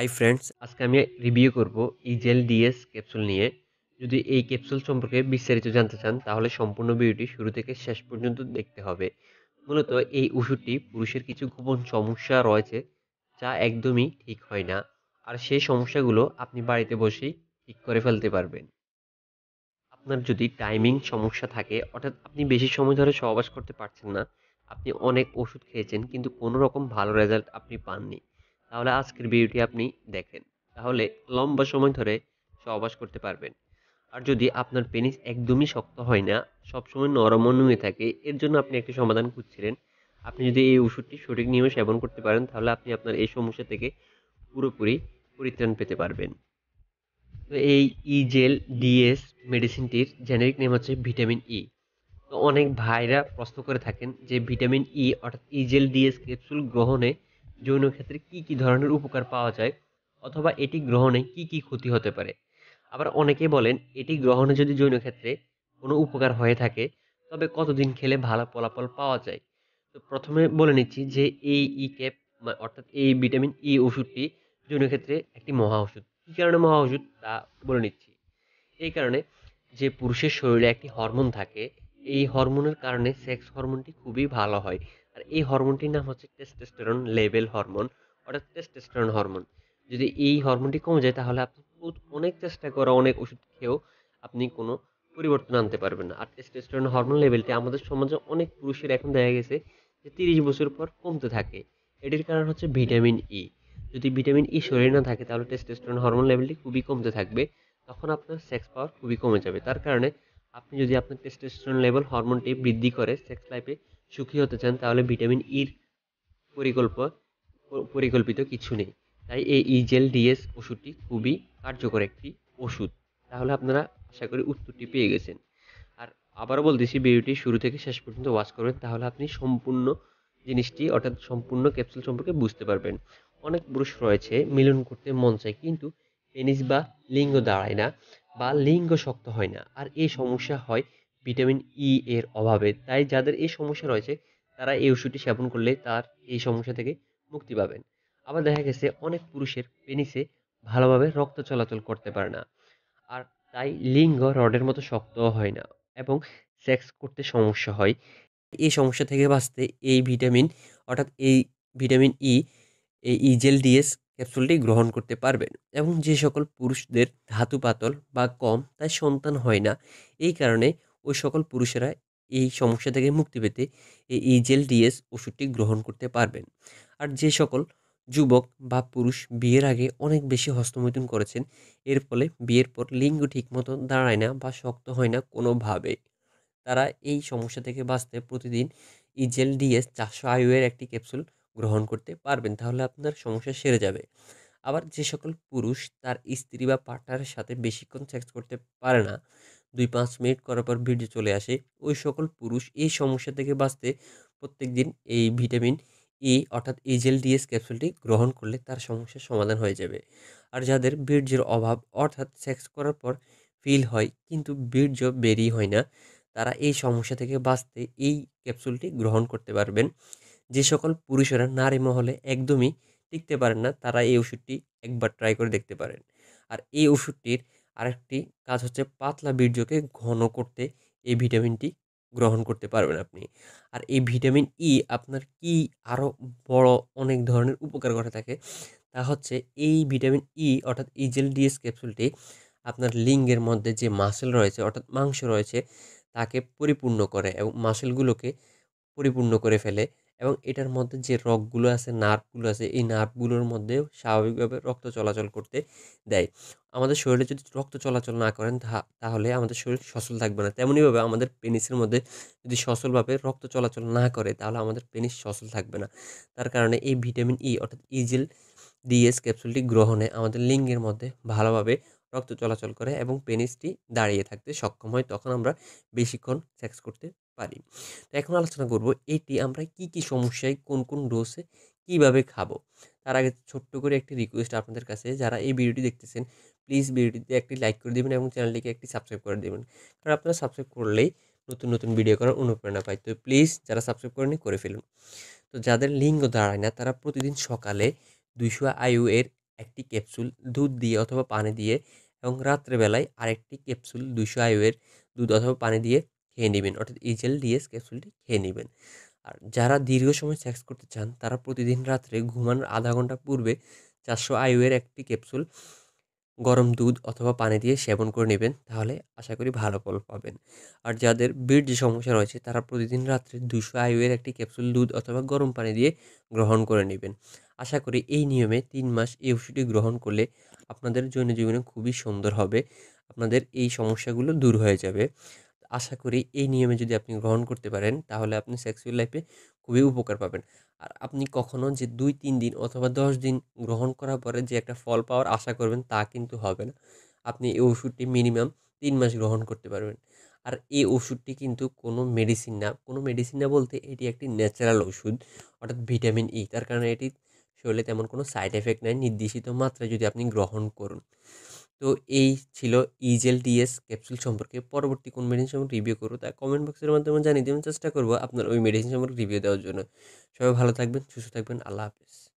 Hi friends আজকে আমি review করব ইজেল ডিএস ক্যাপসুল নিয়ে যদি এই ক্যাপসুল সম্পর্কে বিস্তারিত জানতে চান তাহলে সম্পূর্ণ ভিডিওটি শুরু থেকে শেষ পর্যন্ত দেখতে হবে মূলত এই ওষুধটি পুরুষের কিছু গোপন সমস্যা রয়েছে যা একদমই ঠিক হয় না আর সেই সমস্যাগুলো আপনি বাড়িতে বসেই ঠিক করে ফেলতে পারবেন আপনার যদি টাইমিং সমস্যা থাকে অর্থাৎ আপনি বেশি সময় ধরে সহবাস করতে পারছেন না আপনি অনেক ওষুধ খেয়েছেন কিন্তু কোনো রকম ভালো রেজাল্ট আপনি পাননি তাহলে আজকের ভিডিওটি আপনি দেখেন তাহলে লম্বা সময় ধরে সহবাস করতে পারবেন আর যদি আপনার পেনিস একদমই শক্ত হয় না সবসময় নরম নুয়ে থাকে এর জন্য আপনি একটি সমাধান খুঁজছিলেন আপনি যদি এই ওষুধটি সঠিক নিয়মে সেবন করতে পারেন তাহলে আপনি আপনার এই সমস্যা থেকে পুরোপুরি পরিত্রাণ পেতে পারবেন তো এই ই জেল ডিএস মেডিসিনটির জেনারিক নেম হচ্ছে ভিটামিন ই e। তো অনেক ভাইরা প্রশ্ন করে থাকেন যে ভিটামিন ই e অর্থাৎ ইজেল ডিএস ক্যাপসুল গ্রহণে যৌন ক্ষেত্রে কি কি ধরনের উপকার পাওয়া যায় অথবা এটি গ্রহণে কি কি ক্ষতি হতে পারে আবার অনেকে বলেন এটি গ্রহণে যদি যৌন ক্ষেত্রে কোনো উপকার হয়ে থাকে তবে কতদিন খেলে ভালো ফলাফল পাওয়া যায় তো প্রথমে বলে নিচ্ছি যে এই ই ক্যাপ অর্থাৎ এই ভিটামিন ই e ওষুধটি যৌন ক্ষেত্রে একটি মহা ওষুধ কী কারণে মহা ওষুধ তা বলে নিচ্ছি এই কারণে যে পুরুষের শরীরে একটি হরমোন থাকে এই হরমোনের কারণে সেক্স হরমোনটি খুবই ভালো হয় এই হরমোনটির নাম হচ্ছে টেস্টোস্টেরন লেভেল হরমোন অর্থাৎ টেস্টোস্টেরন হরমোন যদি এই হরমোনটি কমে যায় তাহলে আপনি অনেক চেষ্টা করা অনেক ওষুধ খেয়েও আপনি কোনো পরিবর্তন আনতে পারবেন না আর টেস্টোস্টেরন হরমোন লেভেলটি আমাদের সমাজে অনেক পুরুষের এখন দেখা গেছে যে তিরিশ বছর পর কমতে থাকে এটির কারণ হচ্ছে ভিটামিন ই e। যদি ভিটামিন ই e শরীরে না থাকে তাহলে টেস্টোস্টেরন হরমোন লেভেলটি খুবই কমতে থাকবে তখন আপনার সেক্স পাওয়ার খুবই কমে যাবে তার কারণে আপনি যদি আপনার টেস্টোস্টেরন লেভেল হরমোনটি বৃদ্ধি করে সেক্স লাইফে সুখী হতে চান তাহলে ভিটামিন ইর পরিকল্প পরিকল্পিত কিছু নেই তাই এই ইজেল ডিএস ওষুধটি খুবই কার্যকর একটি ওষুধ তাহলে আপনারা আশা করি উত্তরটি পেয়ে গেছেন আর আবারও বলতেছি ভিডিওটি শুরু থেকে শেষ পর্যন্ত ওয়াচ করবেন তাহলে আপনি সম্পূর্ণ জিনিসটি অর্থাৎ সম্পূর্ণ ক্যাপসুল সম্পর্কে বুঝতে পারবেন অনেক পুরুষ রয়েছে মিলন করতে মন চায় কিন্তু পেনিস বা লিঙ্গ দাঁড়ায় না বা লিঙ্গ শক্ত হয় না আর এই সমস্যা হয় ভিটামিন ই e এর অভাবে তাই যাদের এই সমস্যা রয়েছে তারা এই ওষুধটি সেবন করলে তার এই সমস্যা থেকে মুক্তি পাবেন আবার দেখা গেছে অনেক পুরুষের পেনিসে ভালোভাবে রক্ত চলাচল করতে পারে না আর তাই লিঙ্গ রডের মতো শক্ত হয় না এবং সেক্স করতে সমস্যা হয় এই সমস্যা থেকে বাঁচতে এই ভিটামিন অর্থাৎ এই ভিটামিন ই e, এই ইজেল ডিএস ক্যাপসুলটি গ্রহণ করতে পারবেন এবং যে সকল পুরুষদের ধাতু পাতল বা কম তাই সন্তান হয় না এই কারণে ওই সকল পুরুষেরা এই সমস্যা থেকে মুক্তি পেতে এই ইজেল ডিএস ওষুধটি গ্রহণ করতে পারবেন আর যে সকল যুবক বা পুরুষ বিয়ের আগে অনেক বেশি হস্তমৈথুন করেছেন এর ফলে বিয়ের পর লিঙ্গ ঠিকমতো দাঁড়ায় না বা শক্ত হয় না কোনোভাবে তারা এই সমস্যা থেকে বাঁচতে প্রতিদিন ইজেল ডিএস চারশো আয়ুয়ের একটি ক্যাপসুল গ্রহণ করতে পারবেন তাহলে আপনার সমস্যা সেরে যাবে আবার যে সকল পুরুষ তার স্ত্রী বা পার্টনারের সাথে বেশিক্ষণ সেক্স করতে পারে না দুই পাঁচ মিনিট করার পর ভিডিও চলে আসে ওই সকল পুরুষ এই সমস্যা থেকে বাঁচতে প্রত্যেক দিন এই ভিটামিন ই e অর্থাৎ এজেল ডিএস ক্যাপসুলটি গ্রহণ করলে তার সমস্যার সমাধান হয়ে যাবে আর যাদের বীর্যের অভাব অর্থাৎ সেক্স করার পর ফিল হয় কিন্তু বীর্য বেরিয়ে হয় না তারা এই সমস্যা থেকে বাঁচতে এই ক্যাপসুলটি গ্রহণ করতে পারবেন যে সকল পুরুষেরা নারী মহলে একদমই টিকতে পারেন না তারা এই ওষুধটি একবার ট্রাই করে দেখতে পারেন আর এই ওষুধটির আরেকটি কাজ হচ্ছে পাতলা বীর্যকে ঘন করতে এই ভিটামিনটি গ্রহণ করতে পারবেন আপনি আর এই ভিটামিন ই e আপনার কি আরও বড় অনেক ধরনের উপকার ঘটে থাকে তা হচ্ছে এই ভিটামিন ই e অর্থাৎ ইজেল ডিএস ক্যাপসুলটি আপনার লিঙ্গের মধ্যে যে মাসেল রয়েছে অর্থাৎ মাংস রয়েছে তাকে পরিপূর্ণ করে এবং মাসেলগুলোকে পরিপূর্ণ করে ফেলে এবং এটার মধ্যে যে রগগুলো আছে নার্ভগুলো আছে এই নার্ভগুলোর মধ্যে স্বাভাবিকভাবে রক্ত চলাচল করতে দেয় আমাদের শরীরে যদি রক্ত চলাচল না করেন তাহলে আমাদের শরীর সচল থাকবে না তেমনইভাবে আমাদের পেনিসের মধ্যে যদি সচলভাবে রক্ত চলাচল না করে তাহলে আমাদের পেনিস সচল থাকবে না তার কারণে এই ভিটামিন ই e অর্থাৎ ইজিল e ডিএস ক্যাপসুলটি গ্রহণে আমাদের লিঙ্গের মধ্যে ভালোভাবে রক্ত চলাচল করে এবং পেনিসটি দাঁড়িয়ে থাকতে সক্ষম হয় তখন আমরা বেশিক্ষণ সেক্স করতে পারি তো এখন আলোচনা করব এটি আমরা কি কি সমস্যায় কোন কোন ডোসে কিভাবে খাবো তার আগে ছোট্ট করে একটি রিকোয়েস্ট আপনাদের কাছে যারা এই ভিডিওটি দেখতেছেন প্লিজ ভিডিওটিতে একটি লাইক করে দেবেন এবং চ্যানেলটিকে একটি সাবস্ক্রাইব করে দেবেন কারণ আপনারা সাবস্ক্রাইব করলেই নতুন নতুন ভিডিও করার অনুপ্রেরণা পায় তো প্লিজ যারা সাবস্ক্রাইব করেনি করে ফেলুন তো যাদের লিঙ্গ দাঁড়ায় না তারা প্রতিদিন সকালে দুইশো আয়ু এর একটি ক্যাপসুল দুধ দিয়ে অথবা পানি দিয়ে এবং রাত্রেবেলায় আরেকটি ক্যাপসুল দুইশো আয়ু এর দুধ অথবা পানি দিয়ে খেয়ে নেবেন অর্থাৎ ইজেল ডিএস ক্যাপসুলটি খেয়ে নেবেন আর যারা দীর্ঘ সময় সেক্স করতে চান তারা প্রতিদিন রাত্রে ঘুমানোর আধা ঘন্টা পূর্বে চারশো আইউয়ের একটি ক্যাপসুল গরম দুধ অথবা পানি দিয়ে সেবন করে নেবেন তাহলে আশা করি ভালো ফল পাবেন আর যাদের যে সমস্যা রয়েছে তারা প্রতিদিন রাত্রে দুশো আইউয়ের একটি ক্যাপসুল দুধ অথবা গরম পানি দিয়ে গ্রহণ করে নেবেন আশা করি এই নিয়মে তিন মাস এই ওষুধটি গ্রহণ করলে আপনাদের জৈন জীবনে খুবই সুন্দর হবে আপনাদের এই সমস্যাগুলো দূর হয়ে যাবে আশা করি এই নিয়মে যদি আপনি গ্রহণ করতে পারেন তাহলে আপনি সেক্সুয়াল লাইফে খুবই উপকার পাবেন আর আপনি কখনও যে দুই তিন দিন অথবা দশ দিন গ্রহণ করার পরে যে একটা ফল পাওয়ার আশা করবেন তা কিন্তু হবে না আপনি এই ওষুধটি মিনিমাম তিন মাস গ্রহণ করতে পারবেন আর এই ওষুধটি কিন্তু কোনো মেডিসিন না কোনো মেডিসিন না বলতে এটি একটি ন্যাচারাল ওষুধ অর্থাৎ ভিটামিন ই e। তার কারণে এটি শরীরে তেমন কোনো সাইড এফেক্ট নেই নির্দেশিত মাত্রায় যদি আপনি গ্রহণ করুন তো এই ছিল ইজেল ডিএস ক্যাপসুল সম্পর্কে পরবর্তী কোন মেডিসিন সম্পর্কে রিভিউ করবো তা কমেন্ট বক্সের মাধ্যমে জানিয়ে দেবেন চেষ্টা করবো আপনার ওই মেডিসিন সম্পর্কে রিভিউ দেওয়ার জন্য সবাই ভালো থাকবেন সুস্থ থাকবেন আল্লাহ হাফিজ